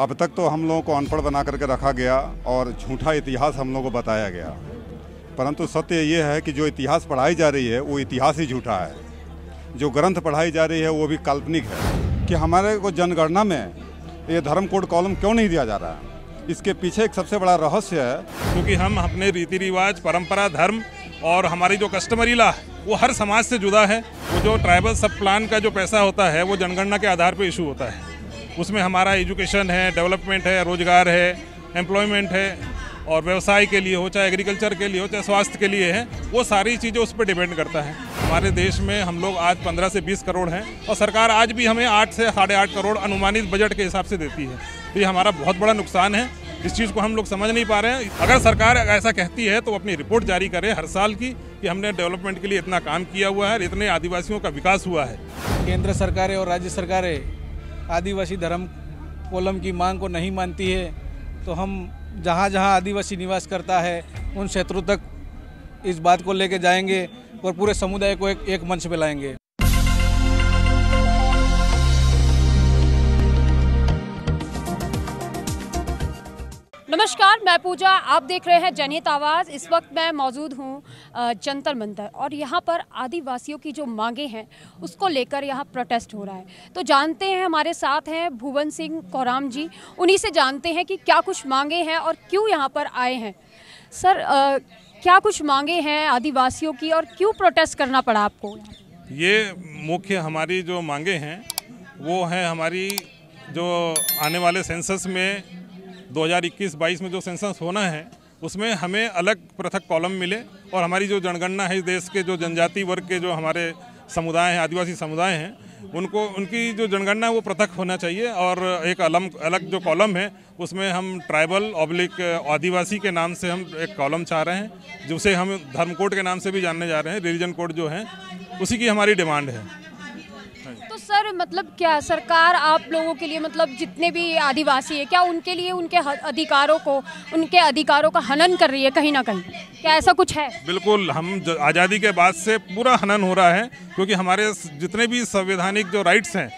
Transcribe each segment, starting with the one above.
अब तक तो हम लोगों को अनपढ़ बना करके रखा गया और झूठा इतिहास हम लोगों को बताया गया परंतु सत्य ये है कि जो इतिहास पढ़ाई जा रही है वो इतिहास ही झूठा है जो ग्रंथ पढ़ाई जा रही है वो भी काल्पनिक है कि हमारे को जनगणना में ये धर्म कोड कॉलम क्यों नहीं दिया जा रहा है इसके पीछे एक सबसे बड़ा रहस्य है क्योंकि हम अपने रीति रिवाज परंपरा धर्म और हमारी जो कस्टमरी ला वो हर समाज से जुदा है वो जो ट्राइबल सब प्लान का जो पैसा होता है वो जनगणना के आधार पर इशू होता है उसमें हमारा एजुकेशन है डेवलपमेंट है रोजगार है एम्प्लॉयमेंट है और व्यवसाय के लिए हो चाहे एग्रीकल्चर के लिए हो चाहे स्वास्थ्य के लिए है वो सारी चीज़ें उस पर डिपेंड करता है हमारे देश में हम लोग आज 15 से 20 करोड़ हैं और सरकार आज भी हमें 8 से साढ़े आठ करोड़ अनुमानित बजट के हिसाब से देती है तो ये हमारा बहुत बड़ा नुकसान है इस चीज़ को हम लोग समझ नहीं पा रहे हैं अगर सरकार ऐसा कहती है तो अपनी रिपोर्ट जारी करे हर साल की कि हमने डेवलपमेंट के लिए इतना काम किया हुआ है इतने आदिवासियों का विकास हुआ है केंद्र सरकारें और राज्य सरकारें आदिवासी धर्म कोलम की मांग को नहीं मानती है तो हम जहाँ जहाँ आदिवासी निवास करता है उन क्षेत्रों तक इस बात को लेकर जाएंगे और पूरे समुदाय को एक एक मंच पर लाएंगे नमस्कार मैं पूजा आप देख रहे हैं जनहित आवाज़ इस वक्त मैं मौजूद हूँ जंतर मंतर और यहाँ पर आदिवासियों की जो मांगे हैं उसको लेकर यहाँ प्रोटेस्ट हो रहा है तो जानते हैं हमारे साथ हैं भुवन सिंह कोराम जी उन्हीं से जानते हैं कि क्या कुछ मांगे हैं और क्यों यहाँ पर आए हैं सर आ, क्या कुछ मांगे हैं आदिवासियों की और क्यों प्रोटेस्ट करना पड़ा आपको ये मुख्य हमारी जो मांगे हैं वो हैं हमारी जो आने वाले सेंसस में दो हज़ार में जो सेंसस होना है उसमें हमें अलग पृथक कॉलम मिले और हमारी जो जनगणना है इस देश के जो जनजाति वर्ग के जो हमारे समुदाय हैं आदिवासी समुदाय हैं उनको उनकी जो जनगणना है वो पृथक होना चाहिए और एक अलम अलग जो कॉलम है उसमें हम ट्राइबल ऑब्लिक आदिवासी के नाम से हम एक कॉलम चाह रहे हैं जिसे हम धर्म कोड के नाम से भी जानने जा रहे हैं रिलीजन कोड जो है उसी की हमारी डिमांड है सर मतलब क्या सरकार आप लोगों के लिए मतलब जितने भी आदिवासी है क्या उनके लिए उनके अधिकारों को उनके अधिकारों का हनन कर रही है कहीं ना कहीं क्या ऐसा कुछ है बिल्कुल हम आज़ादी के बाद से पूरा हनन हो रहा है क्योंकि हमारे जितने भी संवैधानिक जो राइट्स हैं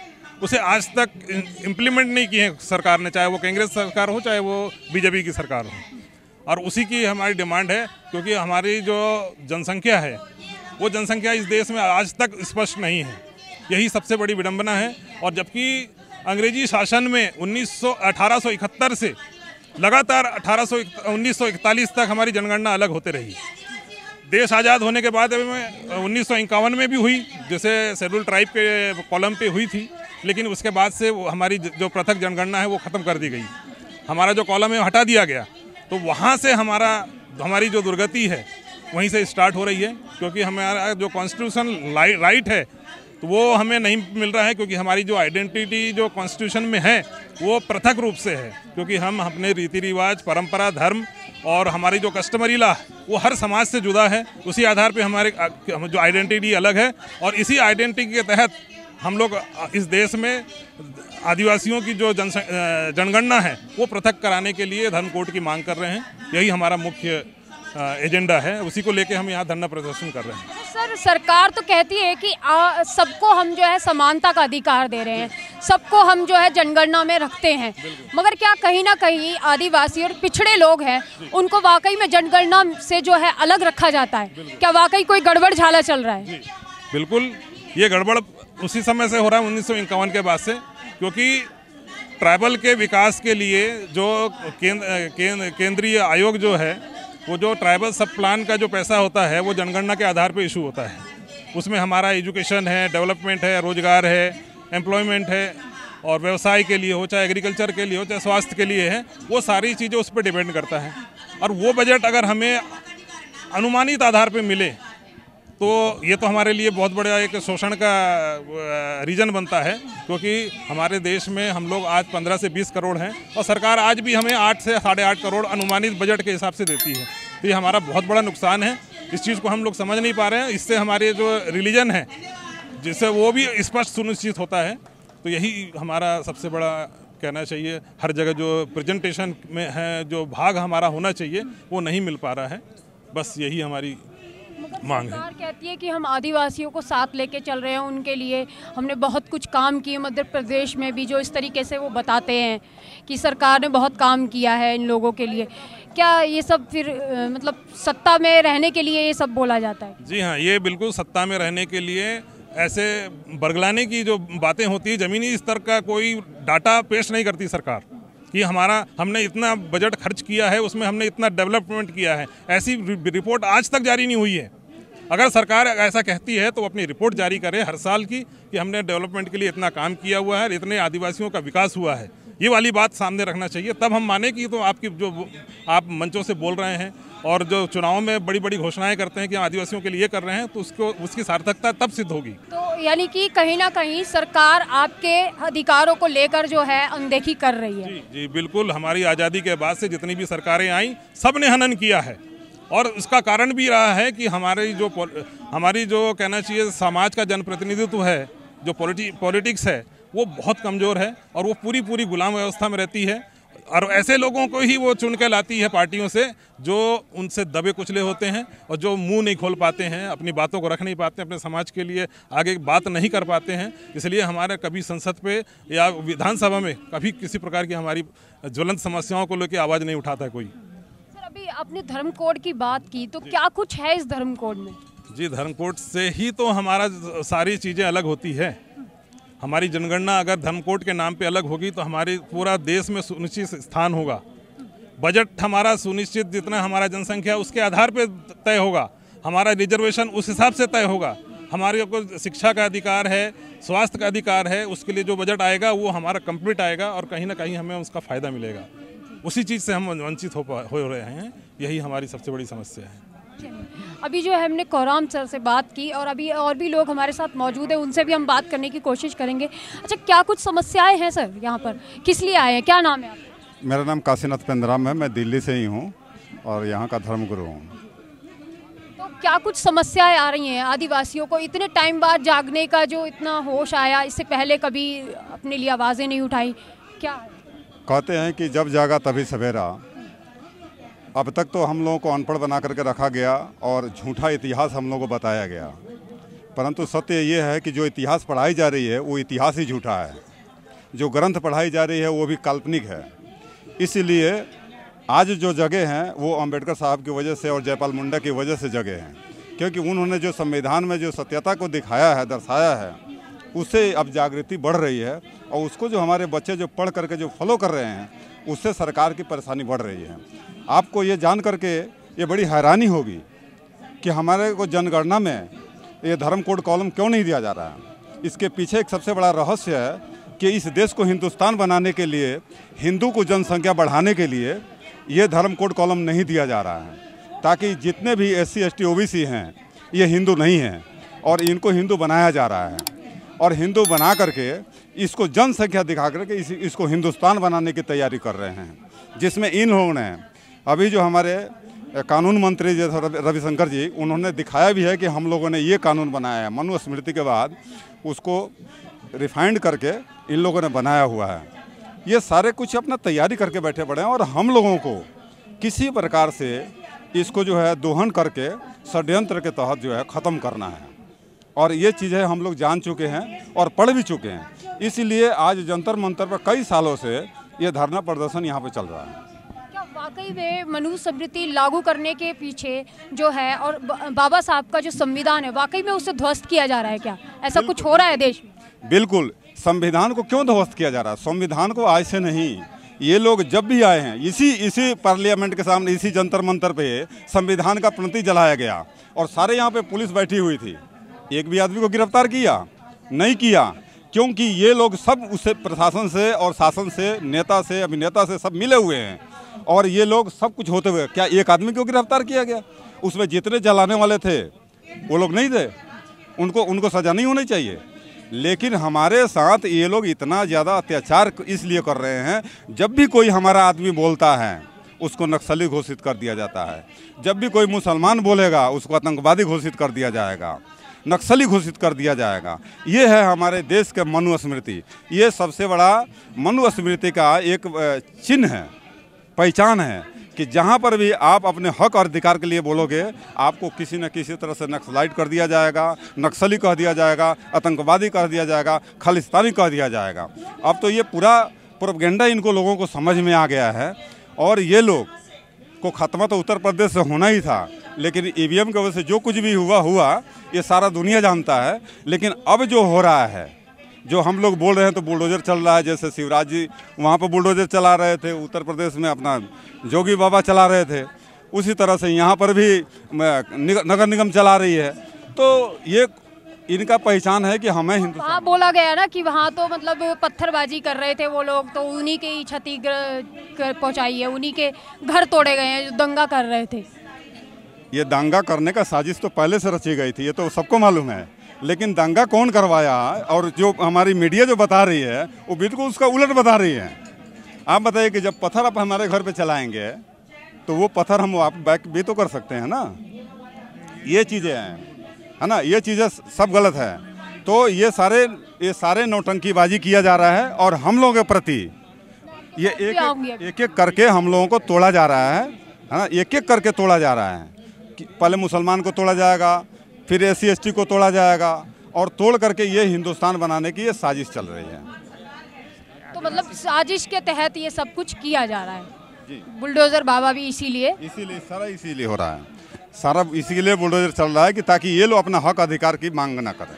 उसे आज तक इम्प्लीमेंट नहीं किए सरकार ने चाहे वो कांग्रेस सरकार हो चाहे वो बीजेपी की सरकार हो और उसी की हमारी डिमांड है क्योंकि हमारी जो जनसंख्या है वो जनसंख्या इस देश में आज तक स्पष्ट नहीं है यही सबसे बड़ी विडंबना है और जबकि अंग्रेजी शासन में उन्नीस सौ से लगातार अठारह उन्नीस तक हमारी जनगणना अलग होते रही देश आज़ाद होने के बाद में उन्नीस में भी हुई जैसे शेड्यूल ट्राइब के कॉलम पे हुई थी लेकिन उसके बाद से वो हमारी जो पृथक जनगणना है वो ख़त्म कर दी गई हमारा जो कॉलम है हटा दिया गया तो वहाँ से हमारा हमारी जो दुर्गति है वहीं से स्टार्ट हो रही है क्योंकि हमारा जो कॉन्स्टिट्यूशन राइट है तो वो हमें नहीं मिल रहा है क्योंकि हमारी जो आइडेंटिटी जो कॉन्स्टिट्यूशन में है वो पृथक रूप से है क्योंकि हम अपने रीति रिवाज परंपरा धर्म और हमारी जो कस्टमरी ला वो हर समाज से जुदा है उसी आधार पे हमारे जो आइडेंटिटी अलग है और इसी आइडेंटिटी के तहत हम लोग इस देश में आदिवासियों की जो जन जनगणना है वो पृथक कराने के लिए धर्म कोर्ट की मांग कर रहे हैं यही हमारा मुख्य एजेंडा है उसी को लेके हम यहाँ धरना प्रदर्शन कर रहे हैं सर सरकार तो कहती है कि सबको हम जो है समानता का अधिकार दे रहे हैं सबको हम जो है जनगणना में रखते हैं मगर क्या कहीं ना कहीं आदिवासी और पिछड़े लोग हैं उनको वाकई में जनगणना से जो है अलग रखा जाता है क्या वाकई कोई गड़बड़ झाला चल रहा है बिल्कुल ये गड़बड़ उसी समय से हो रहा है उन्नीस के बाद से क्योंकि ट्राइबल के विकास के लिए जो केंद्र केंद्रीय आयोग जो है वो जो ट्राइबल सब प्लान का जो पैसा होता है वो जनगणना के आधार पर इशू होता है उसमें हमारा एजुकेशन है डेवलपमेंट है रोजगार है एम्प्लॉयमेंट है और व्यवसाय के लिए हो चाहे एग्रीकल्चर के लिए हो चाहे स्वास्थ्य के लिए है वो सारी चीज़ें उस पर डिपेंड करता है और वो बजट अगर हमें अनुमानित आधार पर मिले तो ये तो हमारे लिए बहुत बड़ा एक शोषण का रीज़न बनता है क्योंकि हमारे देश में हम लोग आज 15 से 20 करोड़ हैं और सरकार आज भी हमें 8 से साढ़े आठ करोड़ अनुमानित बजट के हिसाब से देती है तो ये हमारा बहुत बड़ा नुकसान है इस चीज़ को हम लोग समझ नहीं पा रहे हैं इससे हमारे जो रिलीजन है जिससे वो भी स्पष्ट सुनिश्चित होता है तो यही हमारा सबसे बड़ा कहना चाहिए हर जगह जो प्रेजेंटेशन में है जो भाग हमारा होना चाहिए वो नहीं मिल पा रहा है बस यही हमारी मांग है कहती है कि हम आदिवासियों को साथ लेके चल रहे हैं उनके लिए हमने बहुत कुछ काम किए मध्य प्रदेश में भी जो इस तरीके से वो बताते हैं कि सरकार ने बहुत काम किया है इन लोगों के लिए क्या ये सब फिर मतलब सत्ता में रहने के लिए ये सब बोला जाता है जी हाँ ये बिल्कुल सत्ता में रहने के लिए ऐसे बरगलाने की जो बातें होती है ज़मीनी स्तर का कोई डाटा पेश नहीं करती सरकार कि हमारा हमने इतना बजट खर्च किया है उसमें हमने इतना डेवलपमेंट किया है ऐसी रिपोर्ट आज तक जारी नहीं हुई है अगर सरकार ऐसा कहती है तो अपनी रिपोर्ट जारी करे हर साल की कि हमने डेवलपमेंट के लिए इतना काम किया हुआ है इतने आदिवासियों का विकास हुआ है ये वाली बात सामने रखना चाहिए तब हम माने कि तो आपकी जो आप मंचों से बोल रहे हैं और जो चुनाव में बड़ी बड़ी घोषणाएं करते हैं कि आदिवासियों के लिए कर रहे हैं तो उसको उसकी सार्थकता तब सिद्ध होगी तो यानी कि कहीं ना कहीं सरकार आपके अधिकारों को लेकर जो है अनदेखी कर रही है जी, जी बिल्कुल हमारी आज़ादी के बाद से जितनी भी सरकारें आई सब ने हनन किया है और इसका कारण भी रहा है कि हमारी जो हमारी जो कहना चाहिए समाज का जनप्रतिनिधित्व है जो पॉलिटिक्स है वो बहुत कमज़ोर है और वो पूरी पूरी गुलाम व्यवस्था में रहती है और ऐसे लोगों को ही वो चुन के लाती है पार्टियों से जो उनसे दबे कुचले होते हैं और जो मुंह नहीं खोल पाते हैं अपनी बातों को रख नहीं पाते अपने समाज के लिए आगे बात नहीं कर पाते हैं इसलिए हमारे कभी संसद पे या विधानसभा में कभी किसी प्रकार की हमारी ज्वलंत समस्याओं को लेकर आवाज़ नहीं उठाता कोई सर अभी आपने धर्म कोड की बात की तो क्या कुछ है इस धर्म कोड में जी धर्म कोड से ही तो हमारा सारी चीज़ें अलग होती है हमारी जनगणना अगर धर्मकोट के नाम पे अलग होगी तो हमारे पूरा देश में सुनिश्चित स्थान होगा बजट हमारा सुनिश्चित जितना हमारा जनसंख्या उसके आधार पे तय होगा हमारा रिजर्वेशन उस हिसाब से तय होगा हमारे को शिक्षा का अधिकार है स्वास्थ्य का अधिकार है उसके लिए जो बजट आएगा वो हमारा कम्प्लीट आएगा और कहीं ना कहीं हमें उसका फ़ायदा मिलेगा उसी चीज़ से हम वंचित हो हो रहे हैं यही हमारी सबसे बड़ी समस्या है अभी जो है हमने कोराम सर से बात की और अभी और भी लोग हमारे साथ मौजूद हैं उनसे भी हम बात करने की कोशिश करेंगे अच्छा क्या कुछ समस्याएं हैं सर यहाँ पर किस लिए आए हैं क्या नाम है आपका मेरा नाम काशीनाथ पेंद्राम है मैं दिल्ली से ही हूँ और यहाँ का धर्मगुरु हूँ तो क्या कुछ समस्याएं आ रही हैं आदिवासियों को इतने टाइम बाद जागने का जो इतना होश आया इससे पहले कभी अपने लिए आवाज़ें नहीं उठाई क्या कहते हैं कि जब जागा तभी सवेरा अब तक तो हम लोगों को अनपढ़ बना करके रखा गया और झूठा इतिहास हम लोगों को बताया गया परंतु सत्य ये है कि जो इतिहास पढ़ाई जा रही है वो इतिहास ही झूठा है जो ग्रंथ पढ़ाई जा रही है वो भी काल्पनिक है इसलिए आज जो जगह हैं वो अंबेडकर साहब की वजह से और जयपाल मुंडा की वजह से जगह हैं क्योंकि उन्होंने जो संविधान में जो सत्यता को दिखाया है दर्शाया है उससे अब जागृति बढ़ रही है और उसको जो हमारे बच्चे जो पढ़ करके जो फॉलो कर रहे हैं उससे सरकार की परेशानी बढ़ रही है आपको ये जान करके ये बड़ी हैरानी होगी कि हमारे को जनगणना में ये धर्म कोड कॉलम क्यों नहीं दिया जा रहा है इसके पीछे एक सबसे बड़ा रहस्य है कि इस देश को हिंदुस्तान बनाने के लिए हिंदू को जनसंख्या बढ़ाने के लिए ये धर्म कोड कॉलम नहीं दिया जा रहा है ताकि जितने भी S C S T O B C हैं ये हिंदू नहीं हैं और इनको हिंदू बनाया जा रहा है और हिंदू बना करके इसको जनसंख्या दिखा करके इस, इसको हिंदुस्तान बनाने की तैयारी कर रहे हैं जिसमें इन लोगों ने अभी जो हमारे कानून मंत्री जो रविशंकर जी उन्होंने दिखाया भी है कि हम लोगों ने ये कानून बनाया है मनुस्मृति के बाद उसको रिफाइंड करके इन लोगों ने बनाया हुआ है ये सारे कुछ अपना तैयारी करके बैठे पड़े हैं और हम लोगों को किसी प्रकार से इसको जो है दोहन करके षड्यंत्र के तहत जो है ख़त्म करना है और ये चीज़ें हम लोग जान चुके हैं और पढ़ भी चुके हैं इसीलिए आज जंतर मंतर पर कई सालों से ये धरना प्रदर्शन यहाँ पर चल रहा है वाकई में मनुस्मृति लागू करने के पीछे जो है और बाबा साहब का जो संविधान है वाकई में उसे ध्वस्त किया जा रहा है क्या ऐसा कुछ हो रहा है देश में बिल्कुल संविधान को क्यों ध्वस्त किया जा रहा है संविधान को आज से नहीं ये लोग जब भी आए हैं इसी इसी पार्लियामेंट के सामने इसी जंतर मंतर पे संविधान का प्रति जलाया गया और सारे यहाँ पे पुलिस बैठी हुई थी एक भी आदमी को गिरफ्तार किया नहीं किया क्योंकि ये लोग सब उसे प्रशासन से और शासन से नेता से अभिनेता से सब मिले हुए हैं और ये लोग सब कुछ होते हुए क्या एक आदमी को गिरफ्तार किया गया उसमें जितने जलाने वाले थे वो लोग नहीं थे उनको उनको सजा नहीं होनी चाहिए लेकिन हमारे साथ ये लोग इतना ज़्यादा अत्याचार इसलिए कर रहे हैं जब भी कोई हमारा आदमी बोलता है उसको नक्सली घोषित कर दिया जाता है जब भी कोई मुसलमान बोलेगा उसको आतंकवादी घोषित कर दिया जाएगा नक्सली घोषित कर दिया जाएगा ये है हमारे देश के मनुस्मृति ये सबसे बड़ा मनुस्मृति का एक चिन्ह है पहचान है कि जहाँ पर भी आप अपने हक और अधिकार के लिए बोलोगे आपको किसी न किसी तरह से नक्सलाइट कर दिया जाएगा नक्सली कह दिया जाएगा आतंकवादी कह दिया जाएगा खालिस्तानी कह दिया जाएगा अब तो ये पूरा प्रोपगेंडा इनको लोगों को समझ में आ गया है और ये लोग को ख़त्मा तो उत्तर प्रदेश से होना ही था लेकिन ई e वी की वजह से जो कुछ भी हुआ हुआ ये सारा दुनिया जानता है लेकिन अब जो हो रहा है जो हम लोग बोल रहे हैं तो बुलडोजर चल रहा है जैसे शिवराज जी वहाँ पर बुलडोजर चला रहे थे उत्तर प्रदेश में अपना जोगी बाबा चला रहे थे उसी तरह से यहाँ पर भी नगर निगम चला रही है तो ये इनका पहचान है कि हमें हिंदू हाँ बोला गया ना कि वहाँ तो मतलब पत्थरबाजी कर रहे थे वो लोग तो उन्हीं के ही क्षति पहुँचाई है उन्हीं के घर तोड़े गए हैं जो दंगा कर रहे थे ये दंगा करने का साजिश तो पहले से रची गई थी ये तो सबको मालूम है लेकिन दंगा कौन करवाया और जो हमारी मीडिया जो बता रही है वो बिल्कुल उसका उलट बता रही है आप बताइए कि जब पत्थर आप हमारे घर पर चलाएंगे तो वो पत्थर हम आप बैक भी तो कर सकते हैं ना ये चीज़ें हैं है ना ये चीज़ें सब गलत है तो ये सारे ये सारे नौटंकीबाजी किया जा रहा है और हम लोगों के प्रति ये एक एक, एक एक करके हम लोगों को तोड़ा जा रहा है है ना एक एक करके तोड़ा जा रहा है पहले मुसलमान को तोड़ा जाएगा फिर एस सी को तोड़ा जाएगा और तोड़ करके ये हिंदुस्तान बनाने की ये साजिश चल रही है तो मतलब साजिश के तहत ये सब कुछ किया जा रहा है बुलडोजर बाबा भी इसीलिए इसीलिए सारा इसीलिए हो रहा है सारा इसीलिए बुलडोजर चल रहा है कि ताकि ये लोग अपना हक अधिकार की मांग ना करें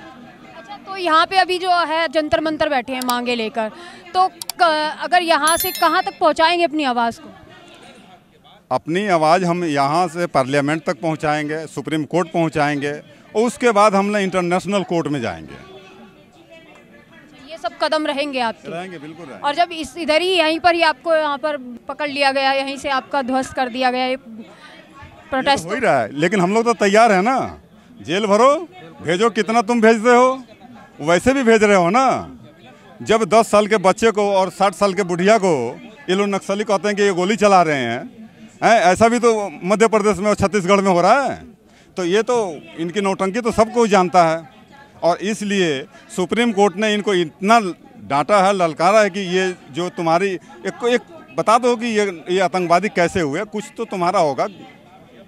अच्छा तो यहाँ पे अभी जो है जंतर मंतर बैठे हैं मांगे लेकर तो अगर यहाँ से कहाँ तक पहुँचाएंगे अपनी आवाज़ को अपनी आवाज़ हम यहाँ से पार्लियामेंट तक पहुँचाएंगे सुप्रीम कोर्ट पहुँचाएंगे और उसके बाद हम इंटरनेशनल कोर्ट में जाएंगे अच्छा, ये सब कदम रहेंगे आपके रहेंगे बिल्कुल रहेंगे। और जब इस इधर ही यहीं पर ही आपको यहाँ पर पकड़ लिया गया यहीं से आपका ध्वस्त कर दिया गया तो प्रोटेस्ट हो ही रहा है लेकिन हम लोग तो तैयार है ना जेल भरो भेजो कितना तुम भेजते हो वैसे भी भेज रहे हो ना जब 10 साल के बच्चे को और 60 साल के बुढ़िया को ये लोग नक्सली कहते हैं कि ये गोली चला रहे हैं है, ऐसा भी तो मध्य प्रदेश में और छत्तीसगढ़ में हो रहा है तो ये तो इनकी नौटंकी तो सबको जानता है और इसलिए सुप्रीम कोर्ट ने इनको इतना डांटा है ललकारा है कि ये जो तुम्हारी एक एक बता दो कि ये ये आतंकवादी कैसे हुए कुछ तो तुम्हारा होगा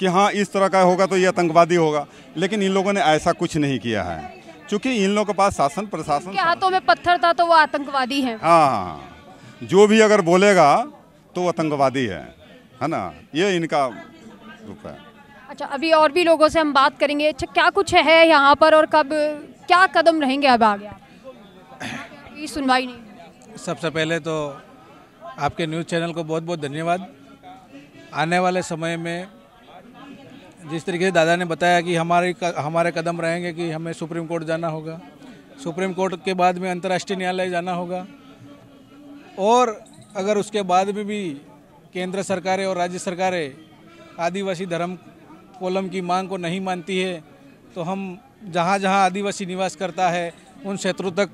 कि हाँ इस तरह का होगा तो ये आतंकवादी होगा लेकिन इन लोगों ने ऐसा कुछ नहीं किया है चूँकि इन लोगों के पास शासन प्रशासन हाथों में पत्थर था तो वो आतंकवादी है हाँ, हाँ, हाँ जो भी अगर बोलेगा तो आतंकवादी है है ना ये इनका रूप है अच्छा अभी और भी लोगों से हम बात करेंगे अच्छा क्या कुछ है यहाँ पर और कब क्या कदम रहेंगे अब आगे सुनवाई नहीं सबसे पहले तो आपके न्यूज़ चैनल को बहुत बहुत धन्यवाद आने वाले समय में जिस तरीके से दादा ने बताया कि हमारे हमारे कदम रहेंगे कि हमें सुप्रीम कोर्ट जाना होगा सुप्रीम कोर्ट के बाद में अंतर्राष्ट्रीय न्यायालय जाना होगा और अगर उसके बाद में भी, भी केंद्र सरकारें और राज्य सरकारें आदिवासी धर्म कोलम की मांग को नहीं मानती है तो हम जहाँ जहाँ आदिवासी निवास करता है उन क्षेत्रों तक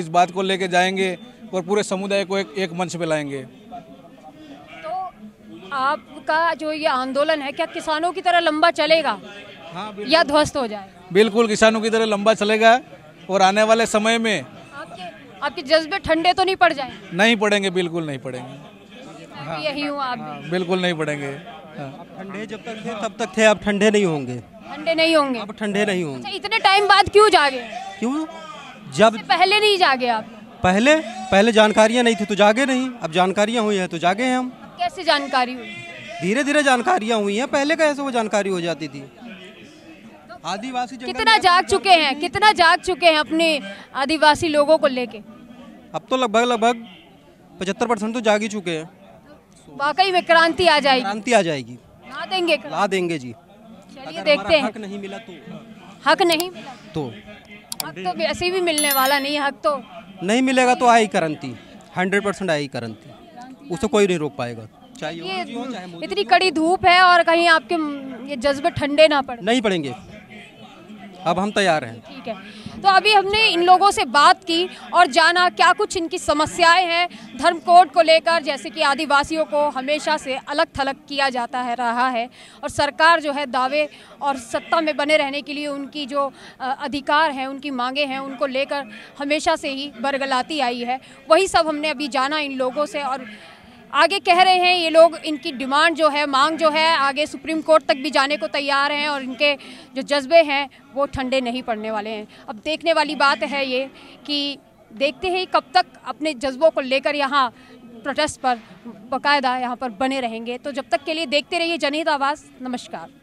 इस बात को लेके जाएंगे और पूरे समुदाय को एक एक मंच पर लाएंगे आपका जो ये आंदोलन है क्या किसानों की तरह लंबा चलेगा हाँ, या ध्वस्त हो जाए बिल्कुल किसानों की तरह लंबा चलेगा और आने वाले समय में आपके आपके जज्बे ठंडे तो नहीं पड़ जाए नहीं पड़ेंगे बिल्कुल नहीं पड़ेंगे हाँ। यही हूँ आप हाँ, बिल्कुल नहीं पड़ेंगे हाँ। ठंडे जब तक थे तब तक थे आप ठंडे नहीं होंगे ठंडे नहीं होंगे अब ठंडे नहीं होंगे अच्छा, इतने टाइम बाद क्यों जागे क्यों जब पहले नहीं जागे आप पहले पहले जानकारियां नहीं थी तो जागे नहीं अब जानकारियां हुई है तो जागे हैं हम कैसे जानकारी हुई धीरे धीरे जानकारियाँ हुई हैं पहले कैसे वो जानकारी हो जाती थी आदिवासी कितना जाग चुके हैं कितना जाग चुके हैं अपने आदिवासी लोगों को लेके अब तो लगभग लगभग पचहत्तर परसेंट तो जाग ही चुके हैं वाकई में क्रांति आ जाएगी क्रांति आ जाएगी ला देंगे ला देंगे जी चलिए देखते हैं हक नहीं मिला तो हक नहीं मिला तो हक तो वैसे भी मिलने वाला नहीं हक तो नहीं मिलेगा तो आई करंती हंड्रेड परसेंट आई करंती उसको कोई नहीं रोक पाएगा चाहिए इतनी कड़ी धूप है और कहीं आपके ये जज्बे ठंडे ना पड़े नहीं पड़ेंगे अब हम तैयार हैं ठीक है तो अभी हमने इन लोगों से बात की और जाना क्या कुछ इनकी समस्याएं हैं धर्म कोड को लेकर जैसे कि आदिवासियों को हमेशा से अलग थलग किया जाता है रहा है और सरकार जो है दावे और सत्ता में बने रहने के लिए उनकी जो अधिकार हैं उनकी मांगे हैं उनको लेकर हमेशा से ही बरगलाती आई है वही सब हमने अभी जाना इन लोगों से और आगे कह रहे हैं ये लोग इनकी डिमांड जो है मांग जो है आगे सुप्रीम कोर्ट तक भी जाने को तैयार हैं और इनके जो जज्बे हैं वो ठंडे नहीं पड़ने वाले हैं अब देखने वाली बात है ये कि देखते हैं कब तक अपने जज्बों को लेकर यहाँ प्रोटेस्ट पर बाकायदा यहाँ पर बने रहेंगे तो जब तक के लिए देखते रहिए जनहित आवाज़ नमस्कार